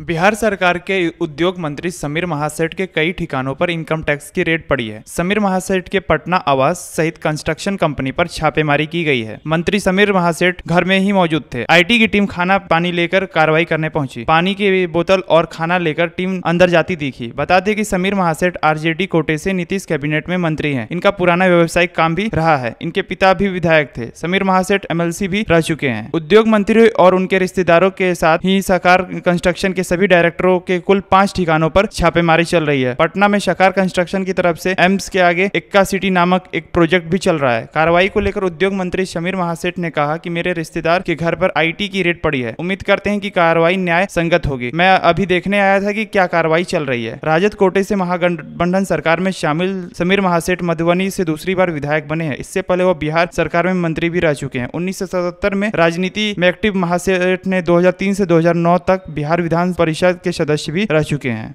बिहार सरकार के उद्योग मंत्री समीर महासेठ के कई ठिकानों पर इनकम टैक्स की रेट पड़ी है समीर महासेठ के पटना आवास सहित कंस्ट्रक्शन कंपनी पर छापेमारी की गई है मंत्री समीर महासेठ घर में ही मौजूद थे आईटी की टीम खाना पानी लेकर कार्रवाई करने पहुंची पानी की बोतल और खाना लेकर टीम अंदर जाती दिखी बता दें की समीर महासेठ आर कोटे से नीतीश कैबिनेट में मंत्री है इनका पुराना व्यवसायिक काम भी रहा है इनके पिता भी विधायक थे समीर महासेठ एमएलसी भी रह चुके हैं उद्योग मंत्री और उनके रिश्तेदारों के साथ ही सरकार कंस्ट्रक्शन के सभी डायरेक्टरों के कुल पांच ठिकानों पर छापेमारी चल रही है पटना में शकार कंस्ट्रक्शन की तरफ से एम्स के आगे इक्का सिटी नामक एक प्रोजेक्ट भी चल रहा है कार्रवाई को लेकर उद्योग मंत्री समीर महासेठ ने कहा की मेरे रिश्तेदार के घर पर आई की रेट पड़ी है उम्मीद करते हैं की कार्रवाई न्याय संगत होगी मैं अभी देखने आया था की क्या कार्रवाई चल रही है राजद कोटे से महागठबंधन सरकार में शामिल समीर महासेठ मधुबनी से दूसरी बार विधायक बने हैं इससे पहले वो बिहार सरकार में मंत्री भी रह चुके हैं उन्नीस में राजनीति में एक्टिव महासेठ ने 2003 से 2009 तक बिहार विधान परिषद के सदस्य भी रह चुके हैं